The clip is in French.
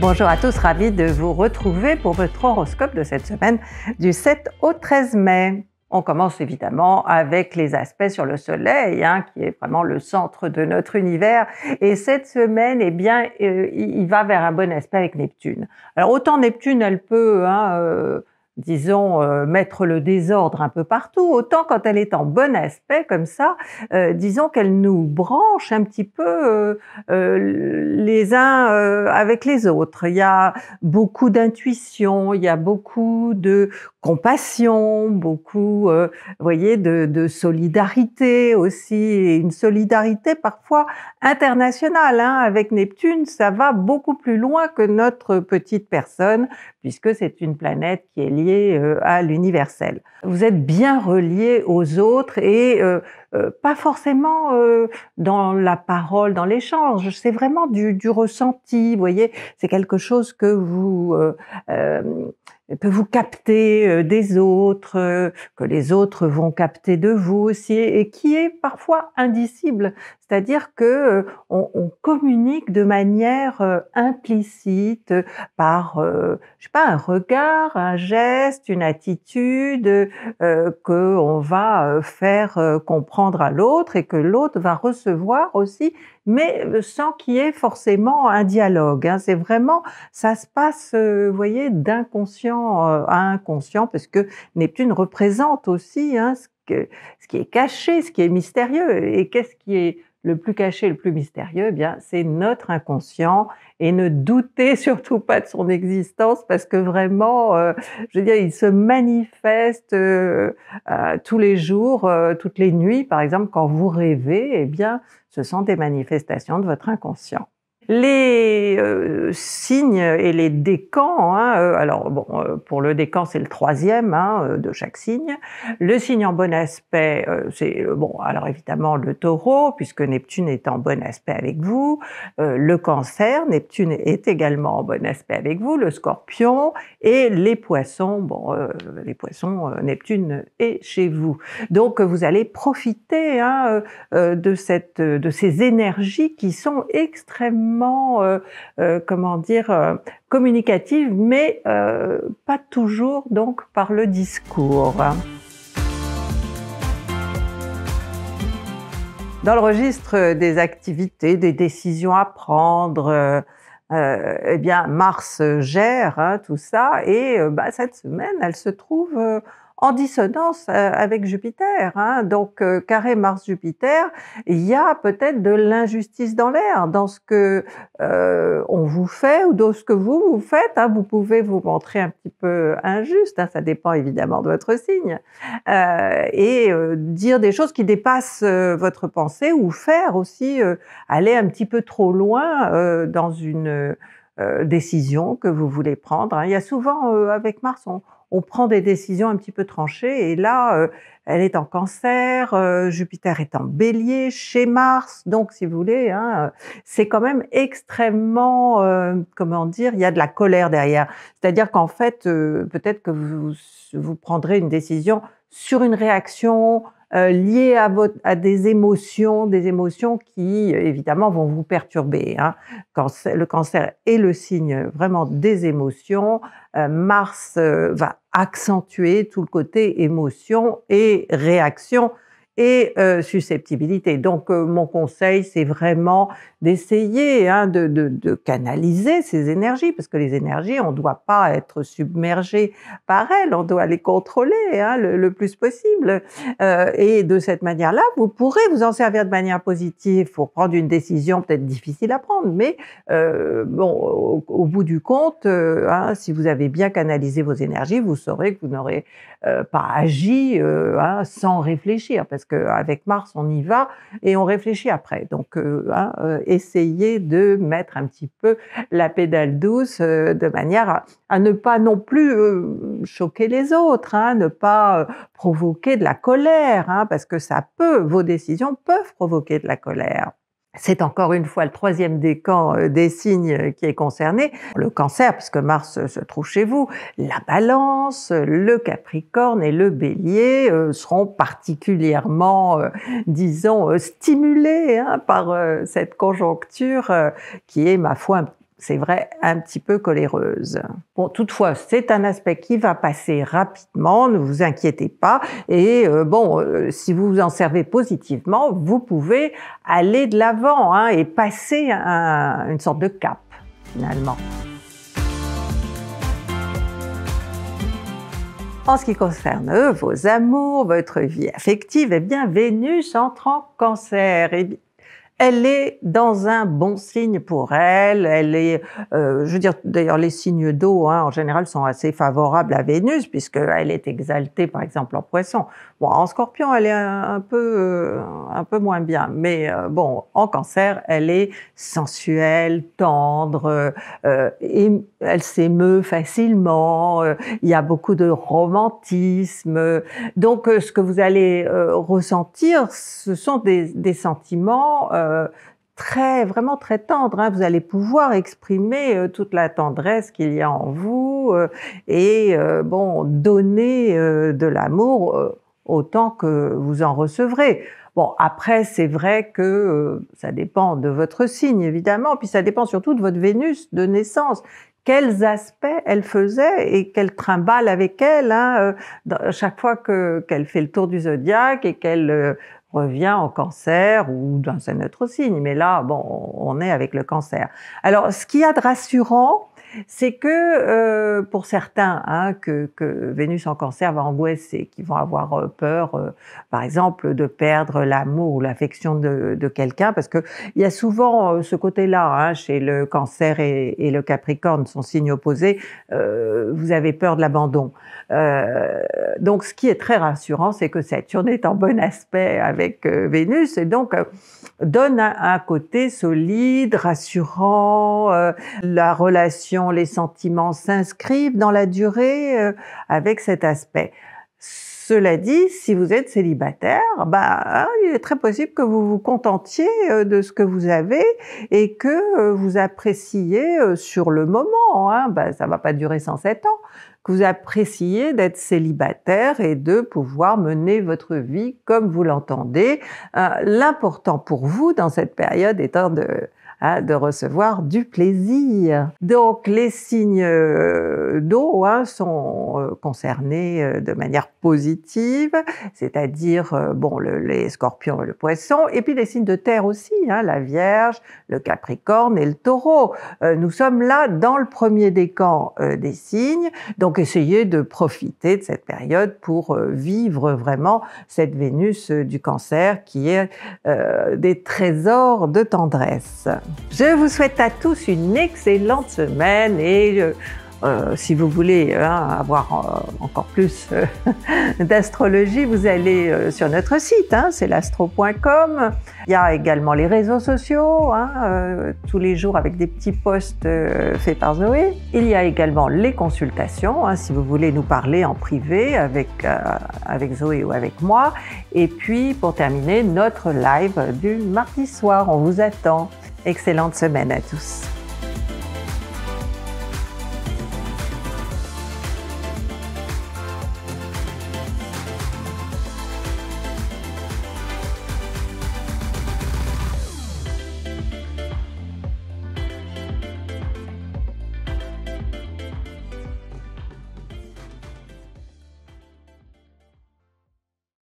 Bonjour à tous, ravi de vous retrouver pour votre horoscope de cette semaine du 7 au 13 mai. On commence évidemment avec les aspects sur le Soleil, hein, qui est vraiment le centre de notre univers. Et cette semaine, eh bien, euh, il va vers un bon aspect avec Neptune. Alors autant Neptune, elle peut hein, euh, disons, euh, mettre le désordre un peu partout, autant quand elle est en bon aspect comme ça, euh, disons qu'elle nous branche un petit peu euh, les uns avec les autres. Il y a beaucoup d'intuition, il y a beaucoup de compassion, beaucoup, vous voyez, de, solidarité aussi, et une solidarité parfois internationale. Hein. Avec Neptune, ça va beaucoup plus loin que notre petite personne, puisque c'est une planète qui est liée euh, à l'universel. Vous êtes bien relié aux autres et euh, euh, pas forcément euh, dans la parole, dans l'échange. C'est vraiment du, ressenti. Vous voyez, c'est quelque chose que vous euh, peut vous captez des autres, que les autres vont capter de vous aussi, et qui est parfois indicible, c'est-à-dire que on, communique de manière implicite par, je sais pas, un regard, un geste, une attitude qu'on on va faire comprendre à l'autre et que l'autre va recevoir aussi, mais euh, sans qu'il y ait forcément un dialogue. Hein. C'est vraiment, ça se passe, euh, vous voyez, d'inconscient euh, à inconscient, parce que Neptune représente aussi hein, ce qui est caché, ce qui est mystérieux, et qu'est-ce qui est le plus caché, le plus mystérieux, eh bien, c'est notre inconscient. Et ne doutez surtout pas de son existence parce que vraiment, euh, je veux dire, il se manifeste euh, euh, tous les jours, toutes les nuits, par exemple, quand vous rêvez, eh bien, ce sont des manifestations de votre inconscient les euh, signes et les décans, hein, euh, alors bon, euh, pour le décan c'est le troisième hein, de chaque signe. Le signe en bon aspect, c'est bon, alors évidemment le Taureau puisque Neptune est en bon aspect avec vous. le Cancer, Neptune est également en bon aspect avec vous. Le Scorpion et les Poissons, bon, les Poissons, Neptune est chez vous. Donc vous allez profiter hein, de cette, de ces énergies qui sont extrêmement euh, euh, comment dire, euh, communicative, mais pas toujours donc par le discours. Dans le registre des activités, des décisions à prendre, eh bien, Mars gère hein, tout ça et bah, cette semaine, elle se trouve en dissonance euh, avec Jupiter. Hein. Donc, euh, carré Mars-Jupiter, il y a peut-être de l'injustice dans l'air, dans ce que euh, on vous fait ou dans ce que vous vous faites. Hein. Vous pouvez vous montrer un petit peu injuste, hein, ça dépend évidemment de votre signe, euh, et euh, dire des choses qui dépassent votre pensée ou faire aussi aller un petit peu trop loin dans une décision que vous voulez prendre. Hein. Il y a souvent, avec Mars, on on prend des décisions un petit peu tranchées. Et là, euh, elle est en cancer, euh, Jupiter est en bélier, chez Mars. Donc, si vous voulez, hein, c'est quand même extrêmement, euh, comment dire, il y a de la colère derrière. C'est-à-dire qu'en fait, peut-être que vous, vous prendrez une décision sur une réaction, euh, lié à, votre, des émotions, des émotions qui évidemment vont vous perturber. Hein. le cancer est le signe vraiment des émotions. Euh, Mars euh, va accentuer tout le côté émotion et réaction et euh, susceptibilité. Donc euh, mon conseil, c'est vraiment d'essayer hein, de, canaliser ces énergies, parce que les énergies, on ne doit pas être submergé par elles, on doit les contrôler hein, le, plus possible. Euh, et de cette manière-là, vous pourrez vous en servir de manière positive pour prendre une décision peut-être difficile à prendre, mais bon, au, bout du compte, hein, si vous avez bien canalisé vos énergies, vous saurez que vous n'aurez pas agi sans réfléchir, parce que avec Mars, on y va et on réfléchit après. Donc, euh, hein, euh, essayez de mettre un petit peu la pédale douce euh, de manière à, ne pas non plus choquer les autres, hein, ne pas provoquer de la colère, hein, parce que ça peut, vos décisions peuvent provoquer de la colère. C'est encore une fois le troisième décan euh, des, signes euh, qui est concerné. Le cancer, puisque Mars euh, se trouve chez vous, la balance, le capricorne et le bélier seront particulièrement, disons, stimulés hein, par cette conjoncture qui est, ma foi, un c'est vrai, un petit peu coléreuse. Bon, toutefois, c'est un aspect qui va passer rapidement, ne vous inquiétez pas. Et euh, bon, euh, si vous vous en servez positivement, vous pouvez aller de l'avant hein, et passer une sorte de cap, finalement. En ce qui concerne vos amours, votre vie affective, eh bien, Vénus entre en cancer. Et eh elle est dans un bon signe pour elle. Elle est, euh, je veux dire, d'ailleurs, les signes d'eau hein, en général sont assez favorables à Vénus puisque elle est exaltée, par exemple, en Poisson. Bon, en Scorpion, elle est un, peu, euh, un peu moins bien, mais euh, bon, en Cancer, elle est sensuelle, tendre, elle s'émeut facilement. il y a beaucoup de romantisme. Donc, ce que vous allez ressentir, ce sont des, sentiments. Euh, très, vraiment très tendre. Hein. Vous allez pouvoir exprimer euh, toute la tendresse qu'il y a en vous euh, et bon donner de l'amour autant que vous en recevrez. Bon, après, c'est vrai que ça dépend de votre signe, évidemment, puis ça dépend surtout de votre Vénus de naissance, quels aspects elle faisait et qu'elle trimballe avec elle hein, euh, chaque fois qu'elle fait le tour du zodiaque et qu'elle euh, revient en cancer ou dans un autre signe. Mais là, bon, on est avec le cancer. Alors, ce qu'il y a de rassurant, c'est que euh, pour certains, hein, que, Vénus en cancer va angoisser, qu'ils vont avoir euh, peur, euh, par exemple, de perdre l'amour ou l'affection de, quelqu'un, parce qu'il y a souvent ce côté-là hein, chez le cancer et, le capricorne, son signe opposé, vous avez peur de l'abandon. donc ce qui est très rassurant, c'est que Saturne est en bon aspect avec Vénus, et donc donne un, côté solide, rassurant, la relation les sentiments s'inscrivent dans la durée euh, avec cet aspect. Cela dit, si vous êtes célibataire, bah, hein, il est très possible que vous vous contentiez euh, de ce que vous avez et que euh, vous appréciez sur le moment. ça hein. bah, ça va pas durer 107 ans que vous appréciez d'être célibataire et de pouvoir mener votre vie comme vous l'entendez. L'important pour vous dans cette période étant de, de recevoir du plaisir. Donc les signes euh, d'eau hein, sont euh, concernés euh, de manière positive, c'est-à-dire bon les scorpions et le poisson, et puis les signes de terre aussi, hein, la Vierge, le Capricorne et le Taureau. nous sommes là dans le premier décan camps des signes, donc essayez de profiter de cette période pour vivre vraiment cette Vénus du Cancer qui est des trésors de tendresse. Je vous souhaite à tous une excellente semaine et euh, euh, si vous voulez hein, avoir euh, encore plus d'astrologie, vous allez sur notre site, hein, c'est l'astro.com. Il y a également les réseaux sociaux, hein, tous les jours avec des petits posts faits par Zoé. Il y a également les consultations, si vous voulez nous parler en privé avec, avec Zoé ou avec moi. Et puis, pour terminer, notre live du mardi soir, on vous attend. Excellente semaine à tous.